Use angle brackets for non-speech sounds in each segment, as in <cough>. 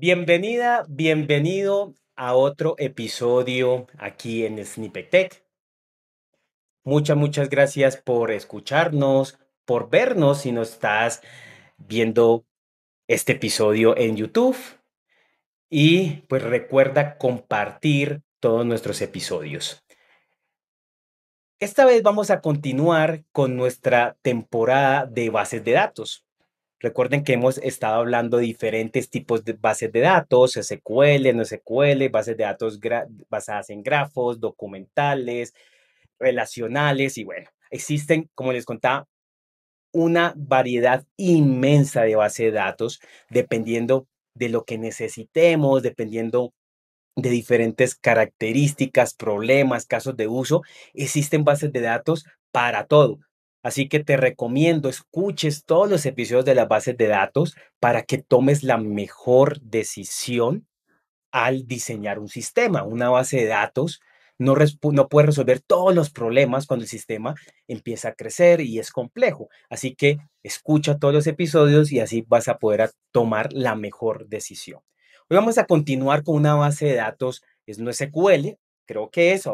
Bienvenida, bienvenido a otro episodio aquí en Snippet Muchas, muchas gracias por escucharnos, por vernos si no estás viendo este episodio en YouTube. Y pues recuerda compartir todos nuestros episodios. Esta vez vamos a continuar con nuestra temporada de bases de datos. Recuerden que hemos estado hablando de diferentes tipos de bases de datos, SQL, no SQL, bases de datos basadas en grafos, documentales, relacionales y bueno, existen, como les contaba, una variedad inmensa de bases de datos dependiendo de lo que necesitemos, dependiendo de diferentes características, problemas, casos de uso. Existen bases de datos para todo. Así que te recomiendo escuches todos los episodios de las bases de datos para que tomes la mejor decisión al diseñar un sistema. Una base de datos no, no puede resolver todos los problemas cuando el sistema empieza a crecer y es complejo. Así que escucha todos los episodios y así vas a poder tomar la mejor decisión. Hoy vamos a continuar con una base de datos, es no SQL, creo que es,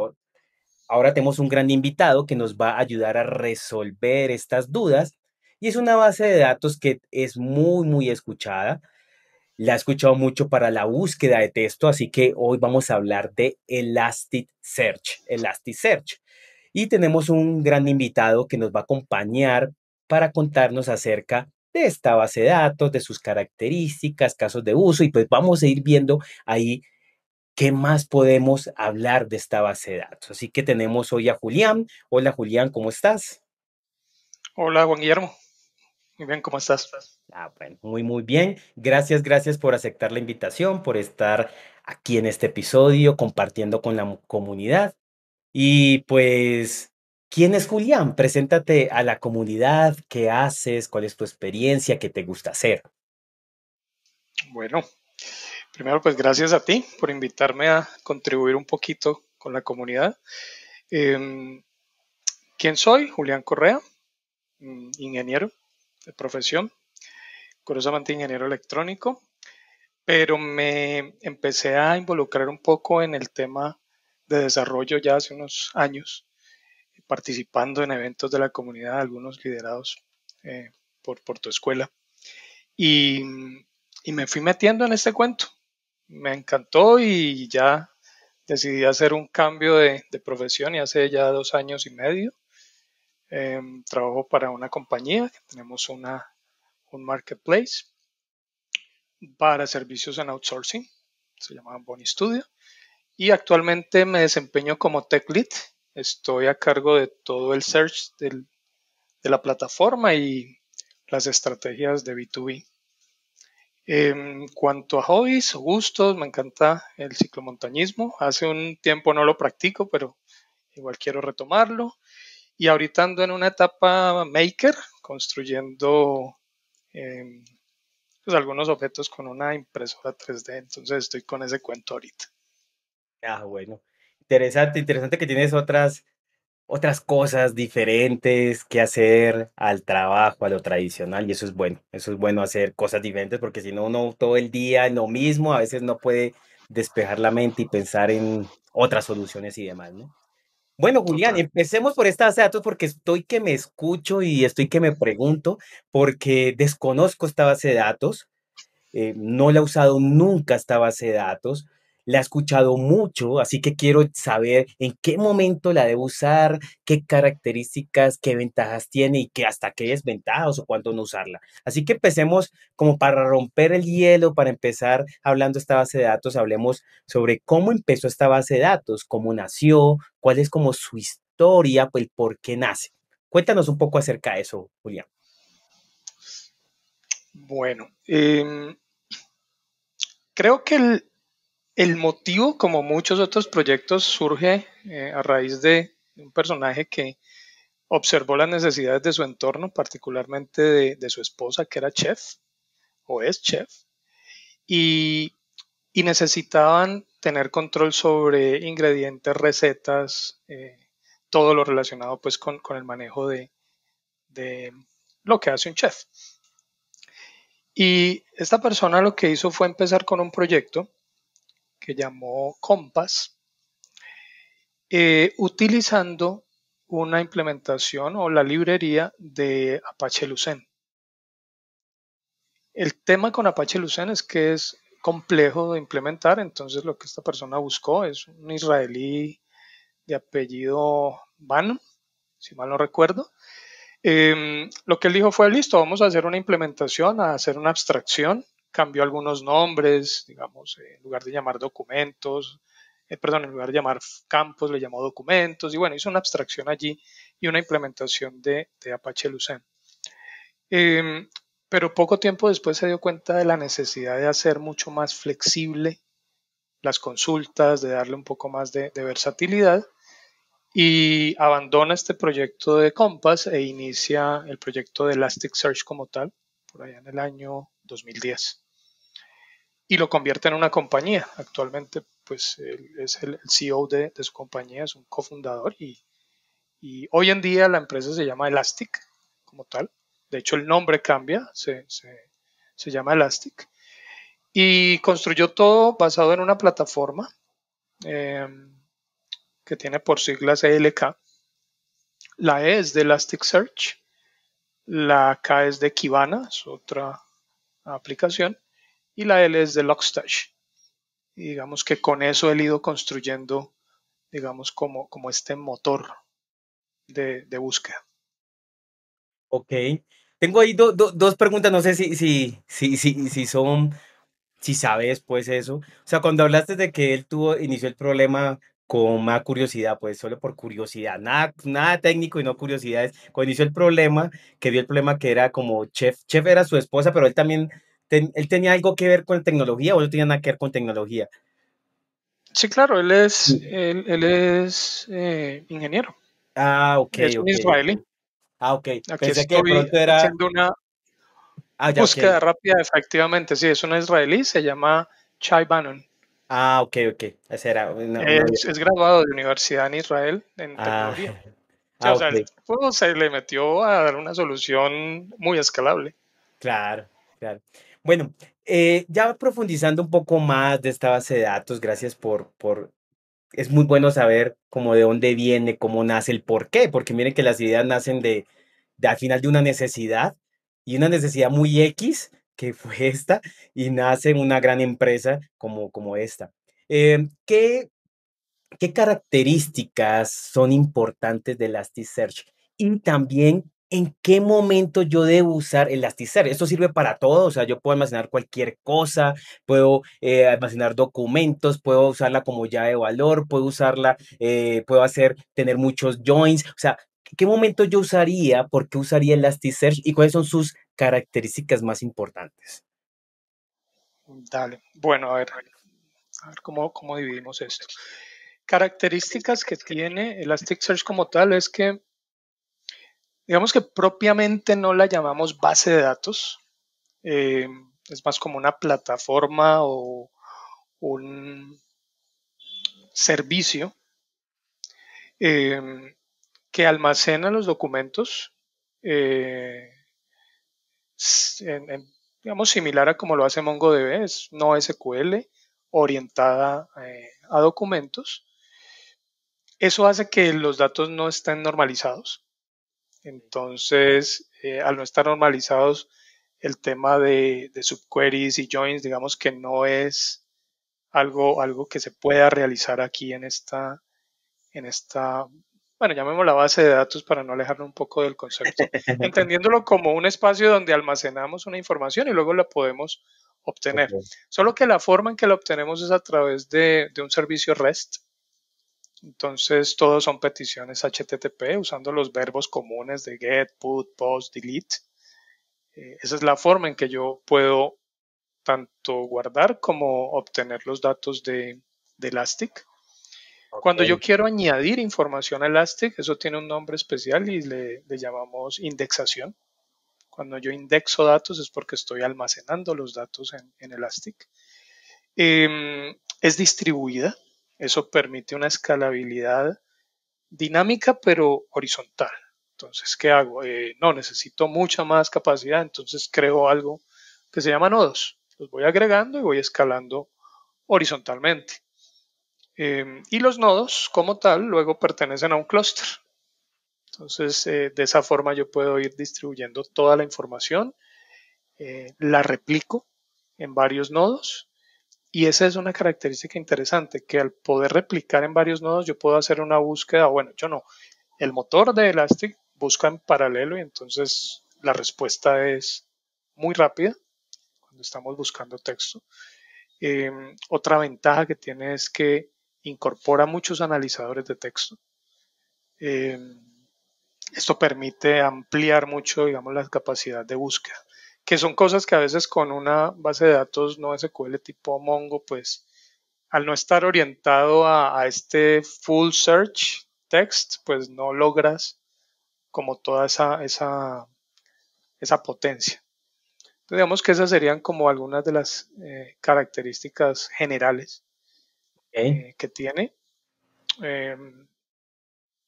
Ahora tenemos un gran invitado que nos va a ayudar a resolver estas dudas y es una base de datos que es muy, muy escuchada. La he escuchado mucho para la búsqueda de texto, así que hoy vamos a hablar de Elasticsearch. Elasticsearch. Y tenemos un gran invitado que nos va a acompañar para contarnos acerca de esta base de datos, de sus características, casos de uso, y pues vamos a ir viendo ahí ¿Qué más podemos hablar de esta base de datos? Así que tenemos hoy a Julián. Hola Julián, ¿cómo estás? Hola Juan Guillermo. Muy bien, ¿cómo estás? Ah, muy, muy bien. Gracias, gracias por aceptar la invitación, por estar aquí en este episodio compartiendo con la comunidad. Y pues, ¿quién es Julián? Preséntate a la comunidad, qué haces, cuál es tu experiencia, qué te gusta hacer. Bueno, Primero, pues gracias a ti por invitarme a contribuir un poquito con la comunidad. Em, ¿Quién soy? Julián Correa, mm, ingeniero de profesión, curiosamente ingeniero electrónico, pero me empecé a involucrar un poco en el tema de desarrollo ya hace unos años, participando en eventos de la comunidad, algunos liderados eh, por, tu escuela. y me fui metiendo en este cuento me encantó y ya decidí hacer un cambio de, profesión y hace ya dos años y medio em, trabajo para una compañía, tenemos una, un marketplace para servicios en outsourcing, se llama Boni Studio, y actualmente me desempeño como Tech Lead, estoy a cargo de todo el search de la plataforma y las estrategias de B2B. En em, cuanto a hobbies o gustos, me encanta el ciclomontañismo. Hace un tiempo no lo practico, pero igual quiero retomarlo. Y ahorita ando en una etapa maker, construyendo em, pues, algunos objetos con una impresora 3D. Entonces estoy con ese cuento ahorita. Ah, bueno. Interesante, interesante que tienes otras otras cosas diferentes que hacer al trabajo, a lo tradicional, y eso es bueno, eso es bueno hacer cosas diferentes, porque si no, uno todo el día en lo mismo, a veces no puede despejar la mente y pensar en otras soluciones y demás, ¿no? Bueno, Julián, empecemos por esta base de datos porque estoy que me escucho y estoy que me pregunto porque desconozco esta base de datos, eh, no la he usado nunca esta base de datos, la he escuchado mucho, así que quiero saber en qué momento la debo usar, qué características, qué ventajas tiene y qué, hasta qué desventajas o cuándo no usarla. Así que empecemos como para romper el hielo, para empezar hablando de esta base de datos, hablemos sobre cómo empezó esta base de datos, cómo nació, cuál es como su historia, pues por qué nace. Cuéntanos un poco acerca de eso, Julián. Bueno, em, creo que el, el motivo, como muchos otros proyectos, surge eh, a raíz de un personaje que observó las necesidades de su entorno, particularmente de, su esposa, que era chef o es chef, y, necesitaban tener control sobre ingredientes, recetas, eh, todo lo relacionado pues con, el manejo de lo que hace un chef. Y esta persona lo que hizo fue empezar con un proyecto que llamó Compass, eh, utilizando una implementación o la librería de Apache Lucene. El tema con Apache Lucene es que es complejo de implementar, entonces lo que esta persona buscó es un israelí de apellido Van, si mal no recuerdo. Em, lo que él dijo fue, listo, vamos a hacer una implementación, a hacer una abstracción cambió algunos nombres, digamos, eh, en lugar de llamar documentos, eh, perdón, en lugar de llamar campos, le llamó documentos, y bueno, hizo una abstracción allí y una implementación de, Apache Lucene. Em, pero poco tiempo después se dio cuenta de la necesidad de hacer mucho más flexible las consultas, de darle un poco más de, de versatilidad y abandona este proyecto de Compass e inicia el proyecto de Elasticsearch como tal, por allá en el año 2010 y lo convierte en una compañía. Actualmente, pues es el, CEO de, su compañía, es un cofundador y, y, hoy en día la empresa se llama Elastic como tal. De hecho, el nombre cambia, se, llama Elastic. Y construyó todo basado en una plataforma em, que tiene por siglas ELK. La E es de Elasticsearch, la K es de Kibana, es otra aplicación y la L es de Logstash. Y digamos que con eso he ido construyendo, digamos, como, como este motor de, de búsqueda. Ok. Tengo ahí dos preguntas, no sé si, si, si, si, son, si sabes pues eso. O sea, cuando hablaste de que él tuvo, inició el problema con más curiosidad, pues solo por curiosidad, nada, nada técnico y no curiosidades. Cuando inició el problema, que vio el problema que era como chef, chef era su esposa, pero él también él tenía algo que ver con tecnología o no tenía nada que ver con tecnología. Sí, claro, él es, él, es eh, ingeniero. Ah, ok. Es un israelí. Ah, ok. Aquí haciendo una ah, búsqueda rápida, efectivamente. Sí, es un israelí, se llama Chai Bannon. Ah, ok, ok. es, graduado de universidad en Israel en ah, tecnología. <laughs> ah, se le metió a dar una solución muy escalable. Claro, claro. Bueno, eh, ya profundizando un poco más de esta base de datos, gracias por, por, es muy bueno saber cómo de dónde viene, cómo nace, el por qué, porque miren que las ideas nacen de, al final de una necesidad y una necesidad muy X que fue <laughs> esta y nace una gran empresa como, como esta. Em, ¿qué, ¿Qué características son importantes de T-Search? Y también, en qué momento yo debo usar Elasticsearch. Esto sirve para todo, o sea, yo puedo almacenar cualquier cosa, puedo eh, almacenar documentos, puedo usarla como llave de valor, puedo usarla, eh, puedo hacer, tener muchos joins, o sea, ¿qué momento yo usaría, por qué usaría Elasticsearch y cuáles son sus características más importantes? Dale, bueno, a ver, a ver cómo, cómo dividimos esto. Características que tiene Elasticsearch como tal es que Digamos que propiamente no la llamamos base de datos, eh, es más como una plataforma o un servicio eh, que almacena los documentos, eh, digamos similar a como lo hace MongoDB, es no SQL orientada a documentos. Eso hace que los datos no estén normalizados. Entonces, eh, al no estar normalizados, el tema de, subqueries y joins, digamos que no es algo, algo que se pueda realizar aquí en esta, en esta, bueno, llamemos la base de datos para no alejarnos un poco del concepto, <laughs> entendiéndolo como un espacio donde almacenamos una información y luego la podemos obtener. Solo que la forma en que la obtenemos es a través de un servicio REST, entonces, todos son peticiones HTTP usando los verbos comunes de get, put, post, delete. Eh, esa es la forma en que yo puedo tanto guardar como obtener los datos de, Elastic. Cuando yo quiero añadir información a Elastic, eso tiene un nombre especial y le, llamamos indexación. Cuando yo indexo datos es porque estoy almacenando los datos en, Elastic. Em, es distribuida, eso permite una escalabilidad dinámica pero horizontal. Entonces, ¿qué hago? Eh, no, necesito mucha más capacidad, entonces creo algo que se llama nodos. Los voy agregando y voy escalando horizontalmente. Em, y los nodos, como tal, luego pertenecen a un clúster. Entonces, eh, de esa forma yo puedo ir distribuyendo toda la información, eh, la replico en varios nodos y esa es una característica interesante, que al poder replicar en varios nodos, yo puedo hacer una búsqueda, bueno, yo no, el motor de Elastic busca en paralelo y entonces la respuesta es muy rápida cuando estamos buscando texto. Em, otra ventaja que tiene es que incorpora muchos analizadores de texto. Em, esto permite ampliar mucho, digamos, la capacidad de búsqueda que son cosas que a veces con una base de datos no SQL tipo Mongo, pues al no estar orientado a, este full search text, pues no logras como toda esa, esa, potencia. Entonces, digamos que esas serían como algunas de las eh, características generales eh, que tiene. Em,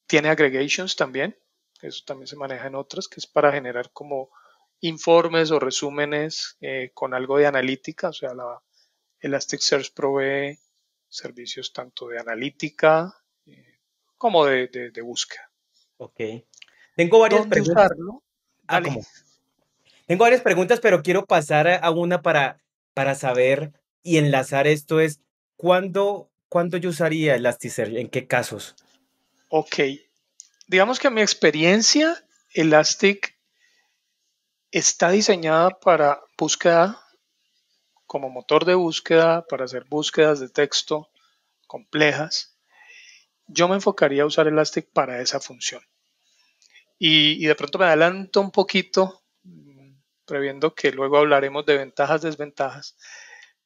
tiene aggregations también, eso también se maneja en otras, que es para generar como informes o resúmenes eh, con algo de analítica, o sea, la, Elasticsearch provee servicios tanto de analítica eh, como de, búsqueda. Ok. Tengo varias preguntas. Ah, Tengo varias preguntas, pero quiero pasar a una para, para saber y enlazar esto es, ¿cuándo, yo usaría Elasticsearch? ¿En qué casos? Ok. Digamos que en mi experiencia, Elastic Está diseñada para búsqueda como motor de búsqueda, para hacer búsquedas de texto complejas. Yo me enfocaría a usar Elastic para esa función. Y, de pronto me adelanto un poquito, mm, previendo que luego hablaremos de ventajas, desventajas.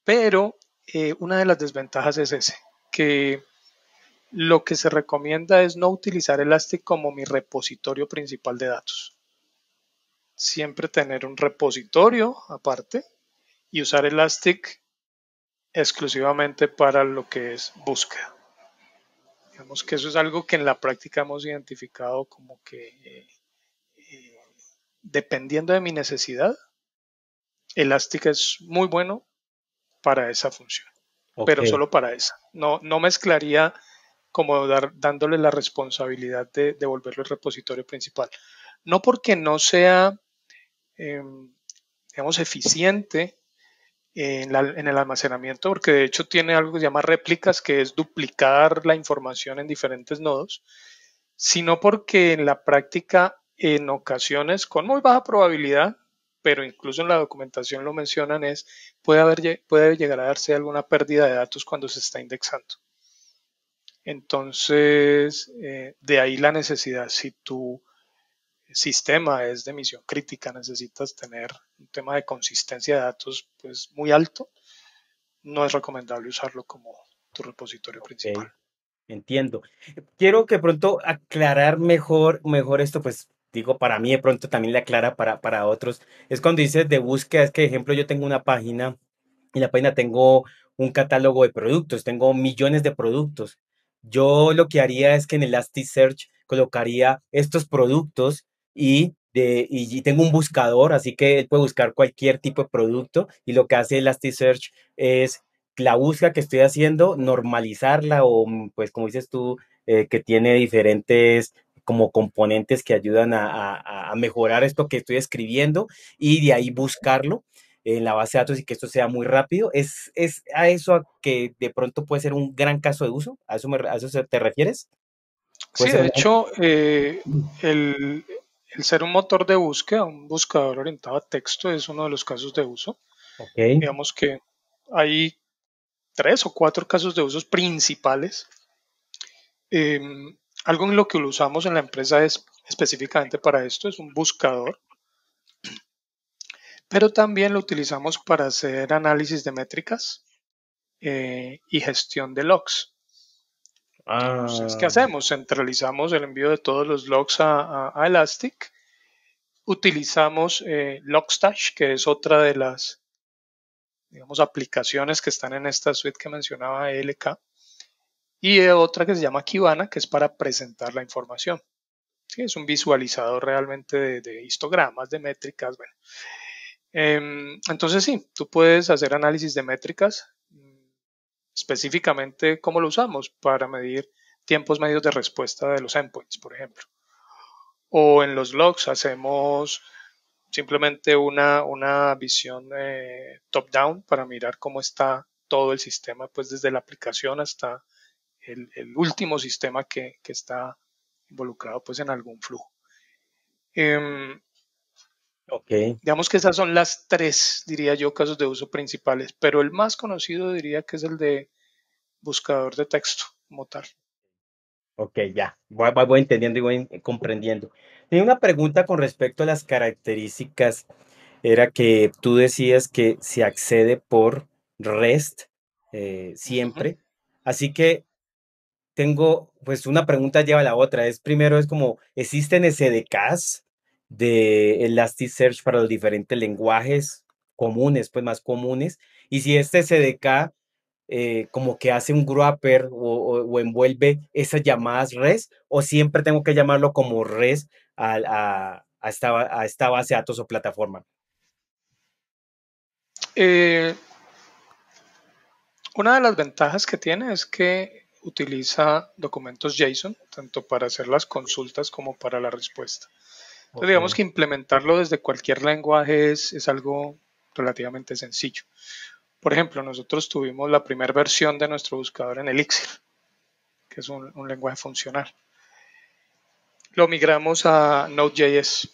Pero eh, una de las desventajas es ese, que lo que se recomienda es no utilizar Elastic como mi repositorio principal de datos siempre tener un repositorio aparte y usar Elastic exclusivamente para lo que es búsqueda. Digamos que eso es algo que en la práctica hemos identificado como que eh, eh, dependiendo de mi necesidad, Elastic es muy bueno para esa función, pero solo para esa. No, no mezclaría como dar, dándole la responsabilidad de devolverlo al repositorio principal. No porque no sea eh, digamos, eficiente en, el almacenamiento, porque de hecho tiene algo que se llama réplicas, que es duplicar la información en diferentes nodos, sino porque en la práctica, en ocasiones, con muy baja probabilidad, pero incluso en la documentación lo mencionan, es puede, haber, puede llegar a darse alguna pérdida de datos cuando se está indexando. Entonces, eh, de ahí la necesidad. Si tú sistema es de misión crítica, necesitas tener un tema de consistencia de datos pues, muy alto, no es recomendable usarlo como tu repositorio principal. Entiendo. Quiero que pronto aclarar mejor, mejor esto, pues digo, para mí de pronto también le aclara para, para otros. Es cuando dices de búsqueda, es que, ejemplo, yo tengo una página y la página tengo un catálogo de productos, tengo millones de productos. Yo lo que haría es que en Elasticsearch colocaría estos productos y, de, y, tengo un buscador, así que él puede buscar cualquier tipo de producto y lo que hace Elasticsearch es la búsqueda que estoy haciendo, normalizarla o mm, pues como dices tú, eh, que tiene diferentes como componentes que ayudan a, mejorar esto que estoy escribiendo y de ahí buscarlo en la base de datos y que esto sea muy rápido. ¿Es, es a eso que de pronto puede ser un gran caso de uso? ¿A eso, te refieres? Sí, de hecho, eh, el, el ser un motor de búsqueda, un buscador orientado a texto, es uno de los casos de uso. Digamos que hay tres o cuatro casos de usos principales. Em, algo en lo que lo usamos en la empresa es específicamente para esto, es un buscador, pero también lo utilizamos para hacer análisis de métricas eh, y gestión de logs. Entonces, ¿qué ah. hacemos? Centralizamos el envío de todos los logs a, Elastic. Utilizamos eh, Logstash, que es otra de las, digamos, aplicaciones que están en esta suite que mencionaba LK. Y eh, otra que se llama Kibana, que es para presentar la información. es un visualizador realmente de, histogramas, de métricas. Em, entonces sí, tú puedes hacer análisis de métricas Específicamente, ¿cómo lo usamos? Para medir tiempos medios de respuesta de los endpoints, por ejemplo. O en los logs hacemos simplemente una, una visión eh, top-down para mirar cómo está todo el sistema, pues desde la aplicación hasta el, último sistema que, está involucrado pues en algún flujo. Em, Digamos que esas son las tres, diría yo, casos de uso principales, pero el más conocido diría que es el de buscador de texto como tal. Ok, ya, voy, entendiendo y voy comprendiendo. Tenía una pregunta con respecto a las características. Era que tú decías que se accede por REST eh, siempre. Así que tengo, pues una pregunta lleva a la otra. Es primero, es como, ¿existen SDKs de Elasticsearch para los diferentes lenguajes comunes, pues más comunes. Y si este SDK eh, como que hace un grupper o, envuelve esas llamadas res, o siempre tengo que llamarlo como res a, esta, base de datos o plataforma. Eh, una de las ventajas que tiene es que utiliza documentos JSON, tanto para hacer las consultas como para la respuesta. Entonces, digamos que implementarlo desde cualquier lenguaje es, algo relativamente sencillo. Por ejemplo, nosotros tuvimos la primera versión de nuestro buscador en Elixir, que es un, lenguaje funcional. Lo migramos a Node.js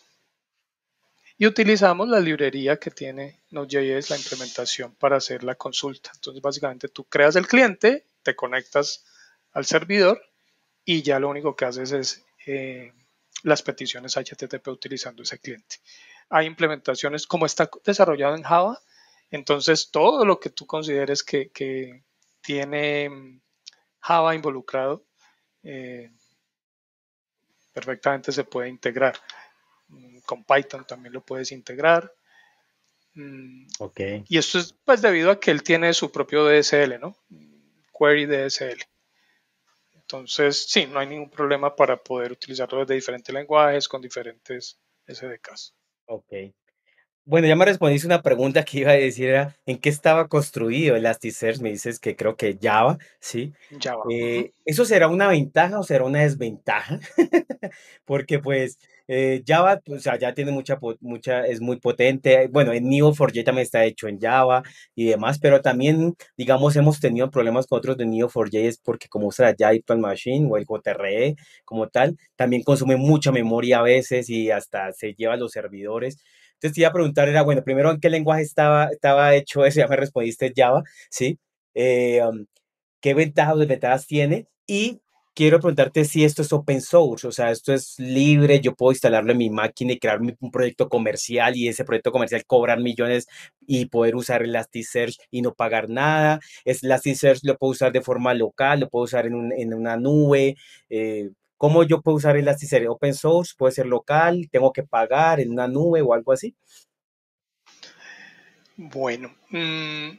y utilizamos la librería que tiene Node.js, la implementación para hacer la consulta. Entonces, básicamente tú creas el cliente, te conectas al servidor y ya lo único que haces es eh, las peticiones HTTP utilizando ese cliente. Hay implementaciones como está desarrollado en Java, entonces todo lo que tú consideres que, tiene mm, Java involucrado eh, perfectamente se puede integrar. Mm, con Python también lo puedes integrar. Mm, okay. Y esto es pues debido a que él tiene su propio DSL, ¿no? Query DSL. Entonces, sí, no hay ningún problema para poder utilizarlo desde diferentes lenguajes, con diferentes SDKs. Ok, bueno, ya me respondiste una pregunta que iba a decir, era, ¿en qué estaba construido Elasticsearch? Me dices que creo que Java, ¿sí? Java. Eh, ¿Eso será una ventaja o será una desventaja? <laughs> Porque pues eh, Java, o sea, ya tiene mucha, mucha, es muy potente. Bueno, en Neo4j también está hecho en Java y demás, pero también, digamos, hemos tenido problemas con otros de Neo4j, es porque como usa la Machine o el JRE como tal, también consume mucha memoria a veces y hasta se lleva a los servidores. Entonces te iba a preguntar, era, bueno, primero, ¿en qué lenguaje estaba, estaba hecho eso? <laughs> Ya me respondiste Java, ¿sí? Eh, um, ¿Qué ventajas o desventajas tiene? Y quiero preguntarte si esto es open source, o sea, esto es libre, yo puedo instalarlo en mi máquina y crear un proyecto comercial y ese proyecto comercial cobrar millones y poder usar Elasticsearch y no pagar nada. Es Elasticsearch lo puedo usar de forma local, lo puedo usar en, una nube. Eh, ¿Cómo yo puedo usar Elasticsearch? Open source, puede ser local, tengo que pagar en una nube o algo así. Bueno, mm,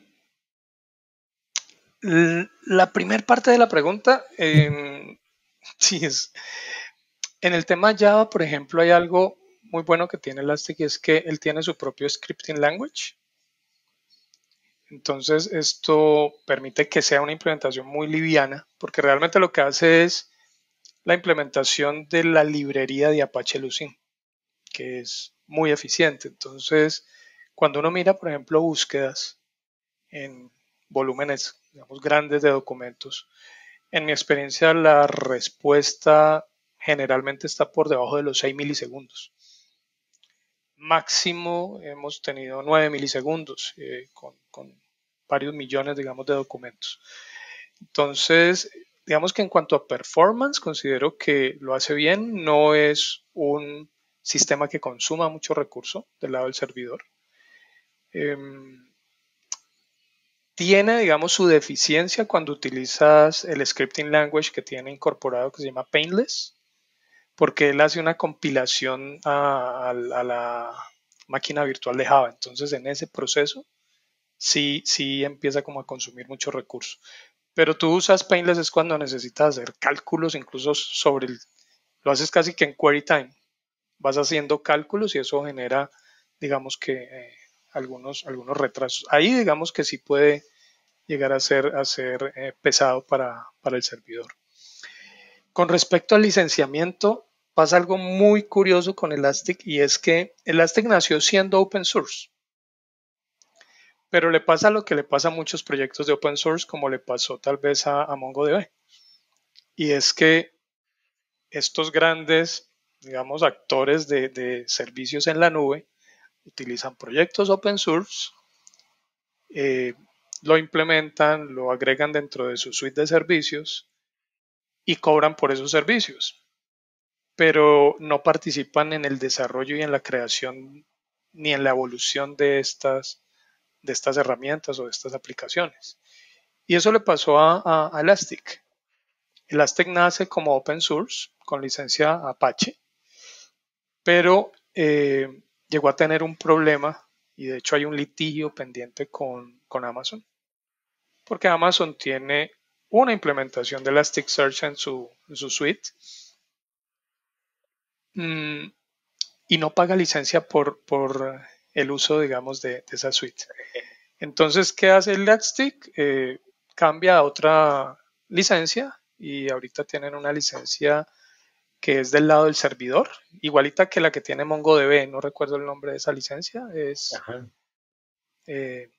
la primera parte de la pregunta, em, <laughs> sí es, en el tema Java, por ejemplo, hay algo muy bueno que tiene Elastic y es que él tiene su propio scripting language. Entonces, esto permite que sea una implementación muy liviana, porque realmente lo que hace es la implementación de la librería de Apache Lucene, que es muy eficiente. Entonces, cuando uno mira, por ejemplo, búsquedas en volúmenes, digamos, grandes de documentos, en mi experiencia la respuesta generalmente está por debajo de los 6 milisegundos. Máximo hemos tenido 9 milisegundos eh, con, con varios millones, digamos, de documentos. Entonces, digamos que en cuanto a performance, considero que lo hace bien. No es un sistema que consuma mucho recurso del lado del servidor. Em, tiene, digamos, su deficiencia cuando utilizas el scripting language que tiene incorporado que se llama Painless, porque él hace una compilación a, la máquina virtual de Java. Entonces, en ese proceso, sí, sí empieza como a consumir mucho recurso. Pero tú usas Painless es cuando necesitas hacer cálculos, incluso sobre el. Lo haces casi que en query time. Vas haciendo cálculos y eso genera, digamos que, eh, algunos, algunos retrasos. Ahí, digamos que sí puede llegar a ser, eh, pesado para, para el servidor. Con respecto al licenciamiento, pasa algo muy curioso con Elastic y es que Elastic nació siendo open source. Pero le pasa lo que le pasa a muchos proyectos de open source, como le pasó tal vez a, MongoDB. Y es que estos grandes, digamos, actores de, servicios en la nube utilizan proyectos open source, eh, lo implementan, lo agregan dentro de su suite de servicios y cobran por esos servicios, pero no participan en el desarrollo y en la creación ni en la evolución de estas de estas herramientas o de estas aplicaciones. Y eso le pasó a, Elastic. Elastic nace como open source con licencia Apache, pero eh, llegó a tener un problema y de hecho hay un litigio pendiente con, Amazon, porque Amazon tiene una implementación de Elasticsearch en su, en su suite mm, y no paga licencia por, por el uso, digamos, de, esa suite. Entonces, ¿qué hace el Eh, cambia a otra licencia y ahorita tienen una licencia que es del lado del servidor, igualita que la que tiene MongoDB, no recuerdo el nombre de esa licencia, es eh,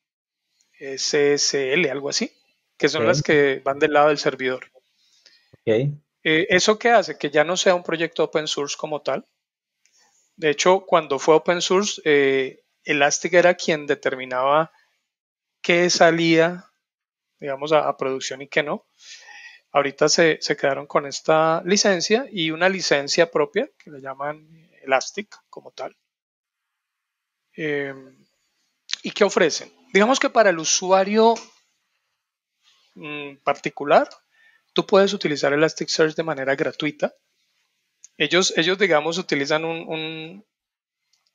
SSL, algo así, que son las que van del lado del servidor. Eh, ¿Eso qué hace? Que ya no sea un proyecto open source como tal, de hecho, cuando fue open source, eh, Elastic era quien determinaba qué salía, digamos, a, producción y qué no. Ahorita se, quedaron con esta licencia y una licencia propia que le llaman Elastic como tal. Em, ¿Y qué ofrecen? Digamos que para el usuario mm, particular, tú puedes utilizar Elasticsearch de manera gratuita ellos, digamos, utilizan un,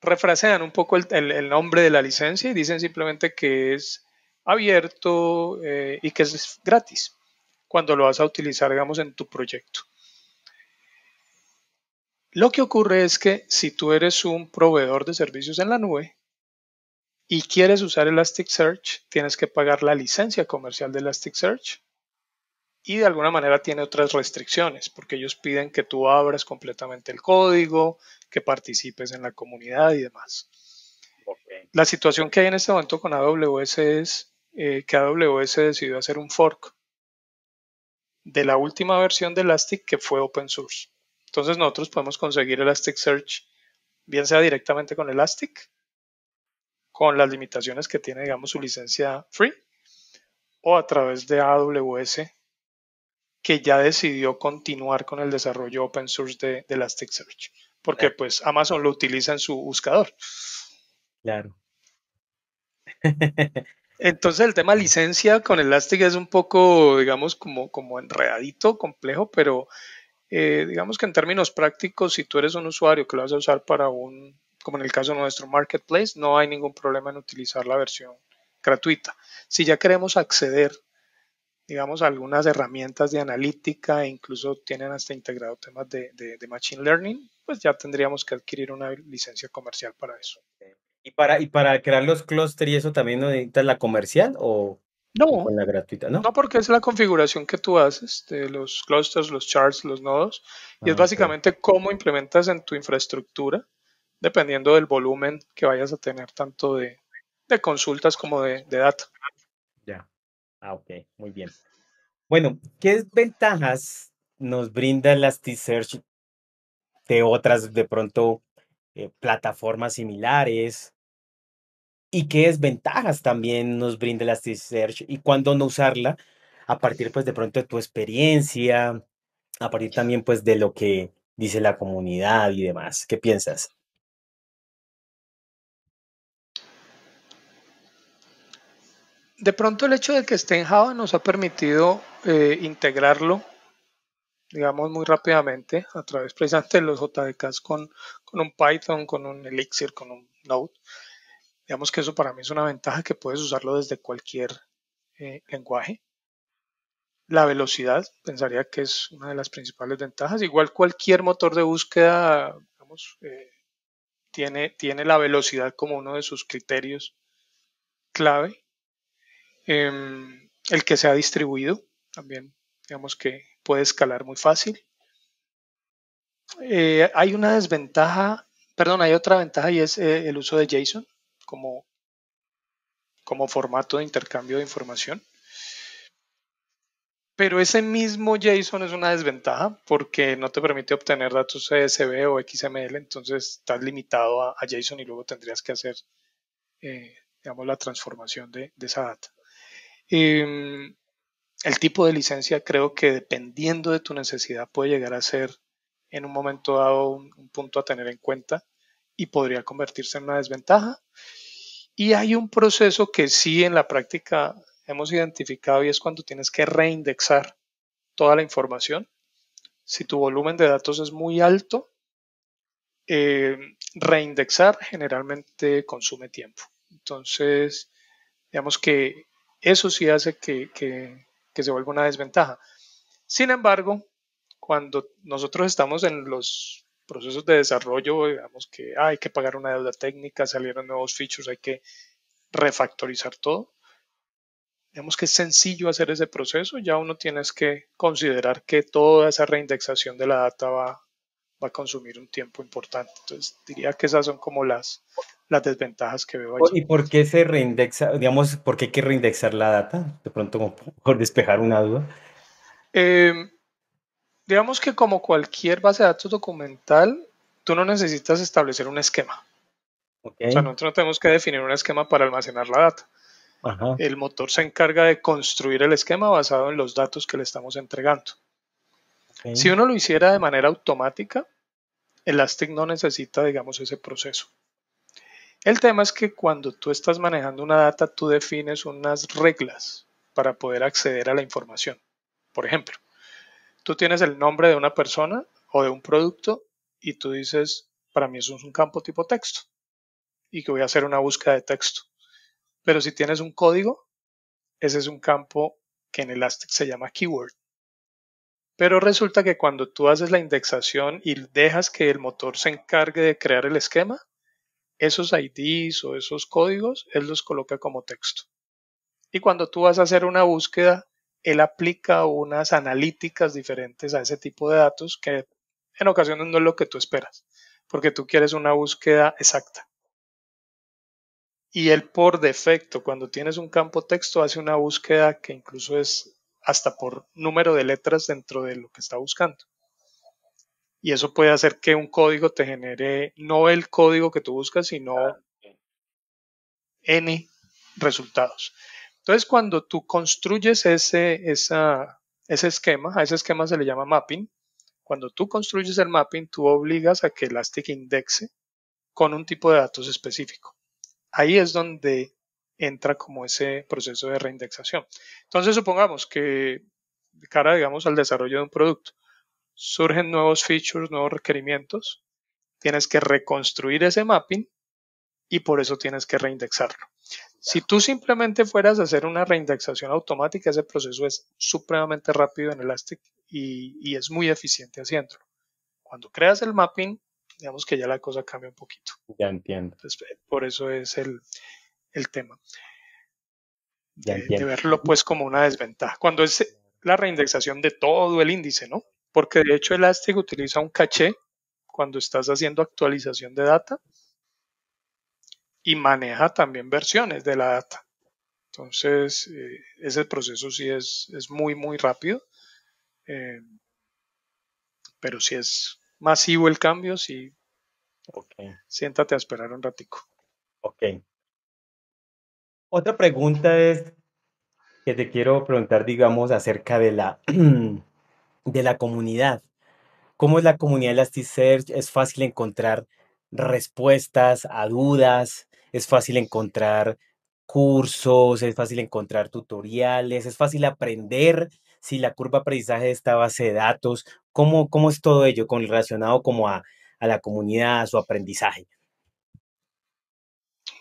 refrasean un poco el, nombre de la licencia y dicen simplemente que es abierto eh, y que es gratis cuando lo vas a utilizar, digamos, en tu proyecto. Lo que ocurre es que si tú eres un proveedor de servicios en la nube y quieres usar Elasticsearch, tienes que pagar la licencia comercial de Elasticsearch y de alguna manera tiene otras restricciones, porque ellos piden que tú abras completamente el código, que participes en la comunidad y demás. La situación que hay en este momento con AWS es eh, que AWS decidió hacer un fork de la última versión de Elastic que fue open source. Entonces nosotros podemos conseguir Elasticsearch, bien sea directamente con Elastic, con las limitaciones que tiene, digamos, su licencia free, o a través de AWS que ya decidió continuar con el desarrollo open source de, Elasticsearch, porque pues Amazon lo utiliza en su buscador. Claro. Entonces el tema licencia con Elastic es un poco, digamos, como, como enredadito, complejo, pero eh, digamos que en términos prácticos, si tú eres un usuario que lo vas a usar para un, como en el caso de nuestro marketplace, no hay ningún problema en utilizar la versión gratuita. Si ya queremos acceder digamos, algunas herramientas de analítica e incluso tienen hasta integrado temas de, Machine Learning, pues ya tendríamos que adquirir una licencia comercial para eso. ¿Y para, y para crear los clústeres y eso también necesitas la comercial o, no, la gratuita? ¿no? no, porque es la configuración que tú haces de los clusters, los charts, los nodos, y es ah, básicamente cómo implementas en tu infraestructura, dependiendo del volumen que vayas a tener tanto de, consultas como de, de data. Ah, ok, muy bien. Bueno, ¿qué ventajas nos brinda search de otras, de pronto, eh, plataformas similares? ¿Y qué desventajas también nos brinda search y cuándo no usarla? A partir, pues, de pronto de tu experiencia, a partir también, pues, de lo que dice la comunidad y demás. ¿Qué piensas? de pronto el hecho de que esté en Java nos ha permitido eh, integrarlo, digamos, muy rápidamente a través precisamente de los JDKs con, un Python, con un Elixir, con un Node. Digamos que eso para mí es una ventaja que puedes usarlo desde cualquier eh, lenguaje. La velocidad, pensaría que es una de las principales ventajas. Igual cualquier motor de búsqueda, eh, tiene, tiene la velocidad como uno de sus criterios clave. Em, el que se ha distribuido también, digamos que puede escalar muy fácil. Eh, hay una desventaja, perdón, hay otra ventaja y es eh, el uso de JSON como, como formato de intercambio de información. Pero ese mismo JSON es una desventaja porque no te permite obtener datos CSV o XML, entonces estás limitado a, JSON y luego tendrías que hacer, eh, digamos, la transformación de esa data. Em, el tipo de licencia creo que dependiendo de tu necesidad puede llegar a ser en un momento dado un, punto a tener en cuenta y podría convertirse en una desventaja. Y hay un proceso que sí en la práctica hemos identificado y es cuando tienes que reindexar toda la información. Si tu volumen de datos es muy alto, em, reindexar generalmente consume tiempo. Entonces, digamos que eso sí hace que, se vuelva una desventaja. Sin embargo, cuando nosotros estamos en los procesos de desarrollo, digamos que ah, hay que pagar una deuda técnica, salieron nuevos features, hay que refactorizar todo. Digamos que es sencillo hacer ese proceso, ya uno tienes que considerar que toda esa reindexación de la data va va a consumir un tiempo importante. Entonces, diría que esas son como las, las desventajas que veo allí. ¿Y por qué se reindexa, digamos, por qué hay que reindexar la data? De pronto, como por despejar una duda. Em, digamos que como cualquier base de datos documental, tú no necesitas establecer un esquema. O sea, nosotros no tenemos que definir un esquema para almacenar la data. El motor se encarga de construir el esquema basado en los datos que le estamos entregando. Si uno lo hiciera de manera automática, Elastic no necesita, digamos, ese proceso. El tema es que cuando tú estás manejando una data, tú defines unas reglas para poder acceder a la información. Por ejemplo, tú tienes el nombre de una persona o de un producto y tú dices, para mí eso es un campo tipo texto y que voy a hacer una búsqueda de texto. Pero si tienes un código, ese es un campo que en Elastic se llama keyword. Pero resulta que cuando tú haces la indexación y dejas que el motor se encargue de crear el esquema, esos IDs o esos códigos, él los coloca como texto. Y cuando tú vas a hacer una búsqueda, él aplica unas analíticas diferentes a ese tipo de datos que en ocasiones no es lo que tú esperas, porque tú quieres una búsqueda exacta. Y él por defecto, cuando tienes un campo texto, hace una búsqueda que incluso es hasta por número de letras dentro de lo que está buscando. Y eso puede hacer que un código te genere no el código que tú buscas, sino ah, N resultados. Entonces, cuando tú construyes ese, esa, ese esquema, a ese esquema se le llama mapping, cuando tú construyes el mapping, tú obligas a que Elastic indexe con un tipo de datos específico. Ahí es donde entra como ese proceso de reindexación. Entonces, supongamos que de cara, digamos, al desarrollo de un producto, surgen nuevos features, nuevos requerimientos, tienes que reconstruir ese mapping y por eso tienes que reindexarlo. Si tú simplemente fueras a hacer una reindexación automática, ese proceso es supremamente rápido en Elastic y, es muy eficiente haciéndolo. Cuando creas el mapping, digamos que ya la cosa cambia un poquito. Ya entiendo. por eso es el, el tema. De, verlo pues como una desventaja, cuando es la reindexación de todo el índice, ¿no? Porque de hecho Elastic utiliza un caché cuando estás haciendo actualización de data y maneja también versiones de la data. Entonces, eh, ese proceso sí es, muy, muy rápido, eh, pero si es masivo el cambio, sí, siéntate a esperar un ratico. Ok, otra pregunta es que te quiero preguntar, digamos, acerca de la, <clears throat> de la comunidad. ¿Cómo es la comunidad de Elasticsearch? ¿Es fácil encontrar respuestas a dudas? ¿Es fácil encontrar cursos? ¿Es fácil encontrar tutoriales? ¿Es fácil aprender si la curva de aprendizaje de esta base de datos? ¿Cómo, es todo ello con relacionado como a, a la comunidad, a su aprendizaje?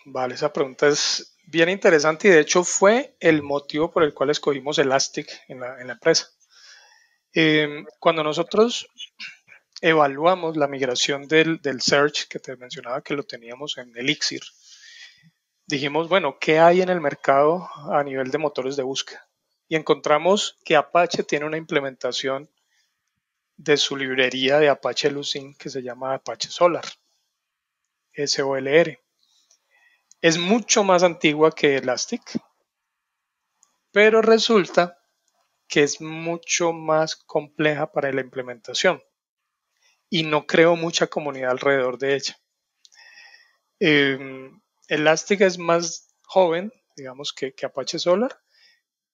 Vale, esa pregunta es bien interesante y de hecho fue el motivo por el cual escogimos Elastic en la, empresa. Em, cuando nosotros evaluamos la migración del, search que te mencionaba que lo teníamos en Elixir, dijimos, bueno, ¿qué hay en el mercado a nivel de motores de búsqueda? Y encontramos que Apache tiene una implementación de su librería de Apache Lucene que se llama Apache Solar, S-O-L-R. Es mucho más antigua que Elastic, pero resulta que es mucho más compleja para la implementación y no creo mucha comunidad alrededor de ella. Em, Elastic es más joven, digamos, que, Apache Solar,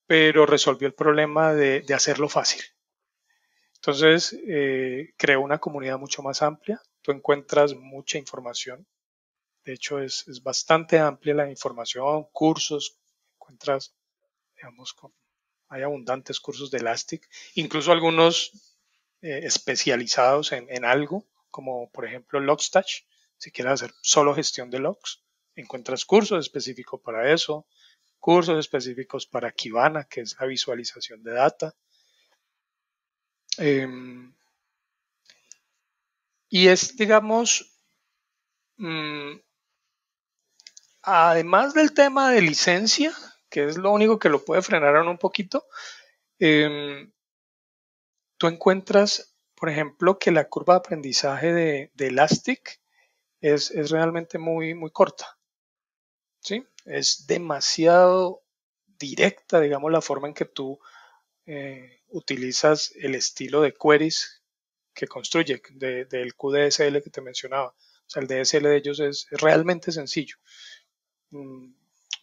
pero resolvió el problema de, hacerlo fácil. Entonces, eh, creó una comunidad mucho más amplia, tú encuentras mucha información de hecho, es, bastante amplia la información, cursos, encuentras, digamos, hay abundantes cursos de Elastic, incluso algunos eh, especializados en, algo, como por ejemplo Logstash, si quieres hacer solo gestión de logs, encuentras cursos específicos para eso, cursos específicos para Kibana, que es la visualización de data. Em, y es, digamos, mm, además del tema de licencia, que es lo único que lo puede frenar un poquito, em, tú encuentras, por ejemplo, que la curva de aprendizaje de, Elastic es, es, realmente muy, muy corta. ¿sí? Es demasiado directa, digamos, la forma en que tú eh, utilizas el estilo de queries que construye, del QDSL que te mencionaba. O sea, el DSL de ellos es realmente sencillo. Mm,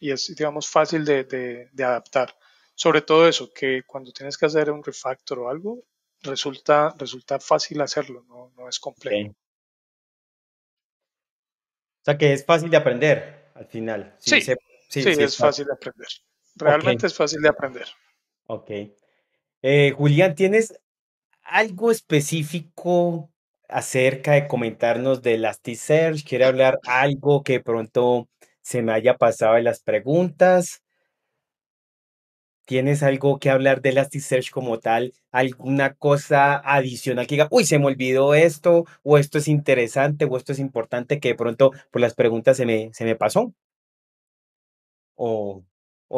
y es, digamos, fácil de, adaptar. Sobre todo eso, que cuando tienes que hacer un refactor o algo, resulta, resulta fácil hacerlo, no, es complejo. O sea que es fácil de aprender al final. sí, sí, es fácil de aprender. Realmente es fácil de aprender. Ok. Eh, Julián, ¿tienes algo específico acerca de comentarnos de Elasticsearch? ¿Quiere hablar algo que pronto se me haya pasado de las preguntas. ¿Tienes algo que hablar de Elasticsearch como tal? ¿Alguna cosa adicional que diga, uy, se me olvidó esto, o esto es interesante, o esto es importante, que de pronto por pues, las preguntas se me, se me pasó? ¿O,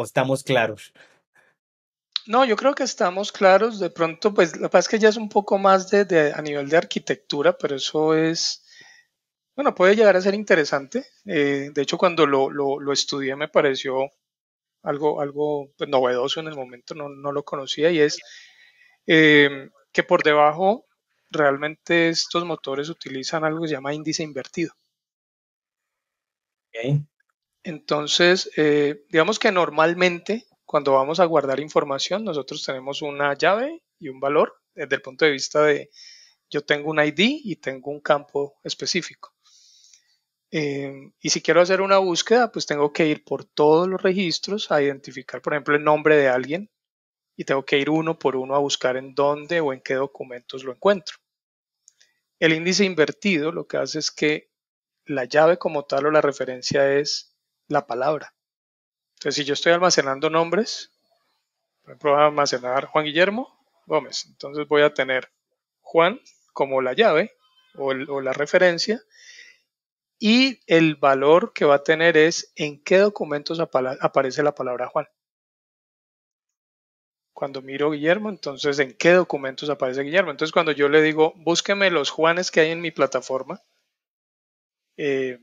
estamos claros? No, yo creo que estamos claros. De pronto, pues la verdad es que ya es un poco más de, a nivel de arquitectura, pero eso es bueno, puede llegar a ser interesante. Eh, de hecho, cuando lo, estudié me pareció algo, pues, novedoso en el momento, no, lo conocía, y es em, que por debajo realmente estos motores utilizan algo que se llama índice invertido. Entonces, eh, digamos que normalmente cuando vamos a guardar información, nosotros tenemos una llave y un valor desde el punto de vista de yo tengo un ID y tengo un campo específico. Em, y si quiero hacer una búsqueda, pues tengo que ir por todos los registros a identificar, por ejemplo, el nombre de alguien y tengo que ir uno por uno a buscar en dónde o en qué documentos lo encuentro. El índice invertido lo que hace es que la llave como tal o la referencia es la palabra. Entonces, si yo estoy almacenando nombres, por ejemplo, voy a almacenar Juan Guillermo Gómez, entonces voy a tener Juan como la llave o la referencia y el valor que va a tener es en qué documentos aparece la palabra Juan. Cuando miro Guillermo, entonces en qué documentos aparece Guillermo. Entonces cuando yo le digo, búsqueme los Juanes que hay en mi plataforma, eh,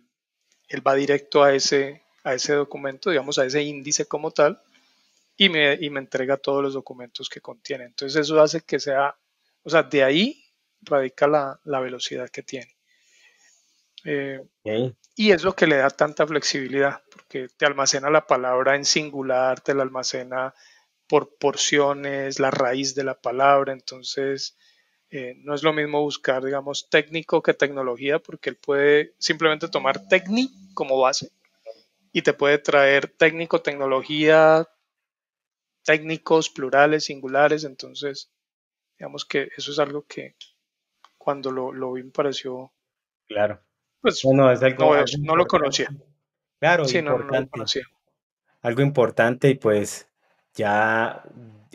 él va directo a ese, a ese documento, digamos, a ese índice como tal, y me, entrega todos los documentos que contiene. Entonces eso hace que sea, o sea, de ahí radica la velocidad que tiene. Eh, y es Y que le da tanta flexibilidad, porque te almacena la palabra en singular, te la almacena por porciones, la raíz de la palabra, entonces eh, no es lo mismo buscar, digamos, técnico que tecnología, porque él puede simplemente tomar tecni como base y te puede traer técnico, tecnología, técnicos, plurales, singulares, entonces digamos que eso es algo que cuando lo, lo vi me pareció claro. Pues no, es algo, no, lo conocía. Claro, sí, No, lo conocía. Algo importante y pues ya,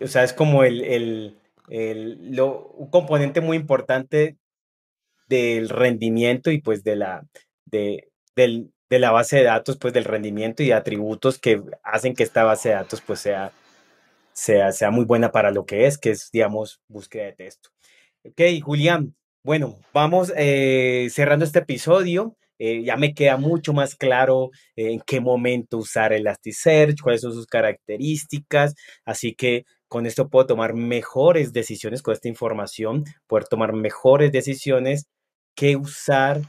o sea, es como el, un componente muy importante del rendimiento y pues de la, de, la base de datos, pues del rendimiento y atributos que hacen que esta base de datos pues sea, sea, sea muy buena para lo que es, que es, digamos, búsqueda de texto. Ok, Julián, bueno, vamos eh, cerrando este episodio. Eh, ya me queda mucho más claro eh, en qué momento usar Elasticsearch, cuáles son sus características. Así que con esto puedo tomar mejores decisiones con esta información, poder tomar mejores decisiones qué usar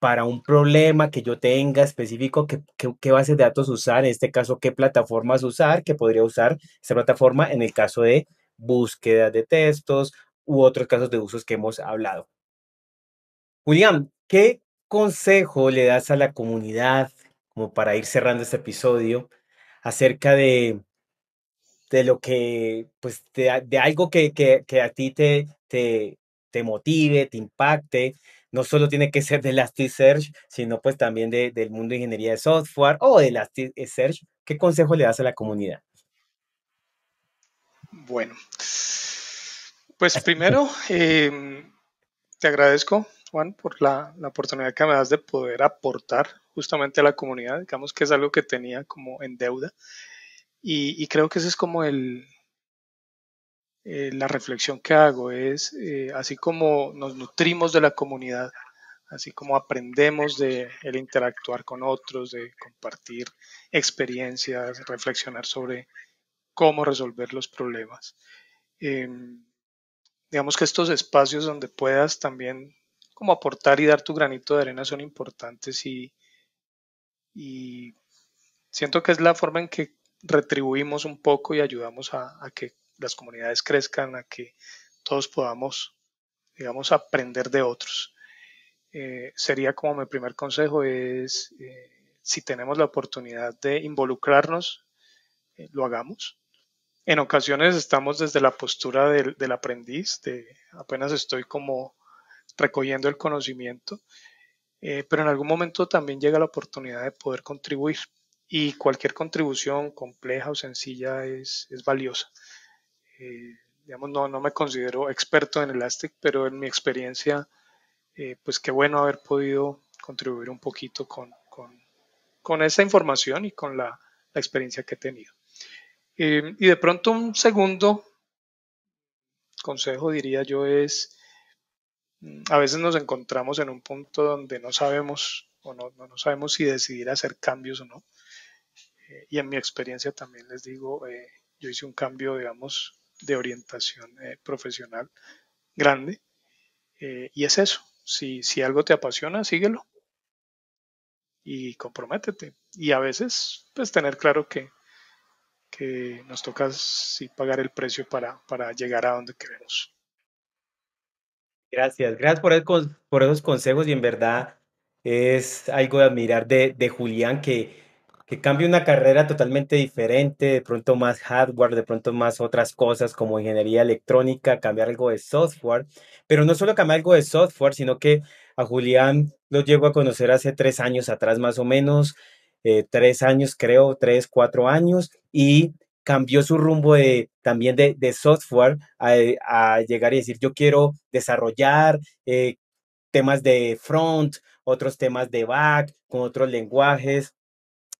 para un problema que yo tenga específico, qué, bases de datos usar, en este caso, qué plataformas usar, que podría usar esta plataforma en el caso de búsqueda de textos u otros casos de usos que hemos hablado. Julián, ¿qué consejo le das a la comunidad, como para ir cerrando este episodio, acerca de, de lo que, pues, de, algo que, a ti te, te, te motive, te impacte, no solo tiene que ser de Elasticsearch, sino pues también del mundo de ingeniería de software o de Elasticsearch. ¿Qué consejo le das a la comunidad? Bueno, pues primero, eh, te agradezco, Juan, por la, oportunidad que me das de poder aportar justamente a la comunidad. Digamos que es algo que tenía como en deuda. Y, creo que esa es como el, eh, la reflexión que hago es, eh, así como nos nutrimos de la comunidad, así como aprendemos de el interactuar con otros, de compartir experiencias, reflexionar sobre cómo resolver los problemas, em, digamos que estos espacios donde puedas también como aportar y dar tu granito de arena son importantes y, siento que es la forma en que retribuimos un poco y ayudamos a, que las comunidades crezcan, a que todos podamos, digamos, aprender de otros. Eh, sería como mi primer consejo es, eh, si tenemos la oportunidad de involucrarnos, eh, lo hagamos. En ocasiones estamos desde la postura del, aprendiz, de apenas estoy como recogiendo el conocimiento, eh, pero en algún momento también llega la oportunidad de poder contribuir y cualquier contribución compleja o sencilla es, valiosa. Eh, digamos, no, me considero experto en Elastic, pero en mi experiencia, eh, pues qué bueno haber podido contribuir un poquito con, esa información y con la experiencia que he tenido. Eh, y de pronto un segundo consejo, diría yo, es, mm, a veces nos encontramos en un punto donde no sabemos o no, sabemos si decidir hacer cambios o no. Eh, y en mi experiencia también les digo, eh, yo hice un cambio, digamos, de orientación profesional grande. y es eso, si, si algo te apasiona, síguelo y comprométete. Y a veces, pues tener claro que, que nos toca sí pagar el precio para, para llegar a donde queremos. Gracias, gracias por, por esos consejos y en verdad es algo de admirar de, de Julián que, que cambia una carrera totalmente diferente, de pronto más hardware, de pronto más otras cosas como ingeniería electrónica, cambiar algo de software, pero no solo cambiar algo de software, sino que a Julián lo llego a conocer hace tres años atrás más o menos, eh, tres años creo, tres, cuatro años, y cambió su rumbo de, también de, software eh, a, llegar y decir, yo quiero desarrollar eh, temas de front, otros temas de back, con otros lenguajes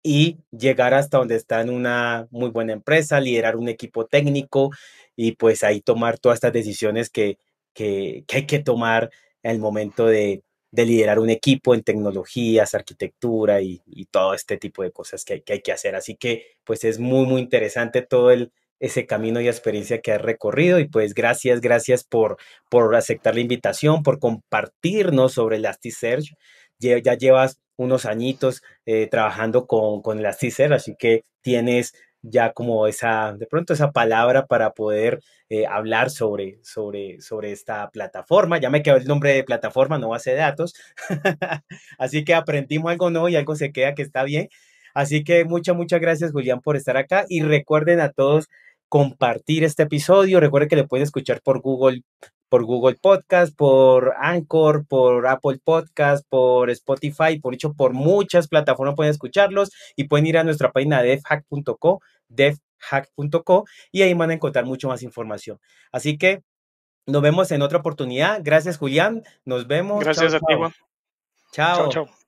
y llegar hasta donde está en una muy buena empresa, liderar un equipo técnico y pues ahí tomar todas estas decisiones que, que hay que tomar en el momento de, de liderar un equipo en tecnologías, arquitectura y, todo este tipo de cosas que hay, que hay, que hacer. Así que pues es muy, muy interesante todo el, ese camino y experiencia que has recorrido y pues gracias, gracias por, por aceptar la invitación, por compartirnos sobre Elasticsearch. Ya, ya llevas unos añitos eh, trabajando con, con Elasticsearch, así que tienes ya como esa, de pronto esa palabra para poder eh, hablar sobre, sobre, sobre esta plataforma. Ya me quedó el nombre de plataforma, no base de datos. <laughs> Así que aprendimos algo nuevo y algo se queda que está bien. Así que muchas, muchas gracias Julián por estar acá y recuerden a todos compartir este episodio. Recuerden que le pueden escuchar por Google por Google Podcast, por Anchor, por Apple Podcast, por Spotify, por hecho, por muchas plataformas pueden escucharlos y pueden ir a nuestra página de defhack.co devhack.co y ahí van a encontrar mucho más información. Así que nos vemos en otra oportunidad. Gracias, Julián. Nos vemos. Gracias a ti, chao. chao.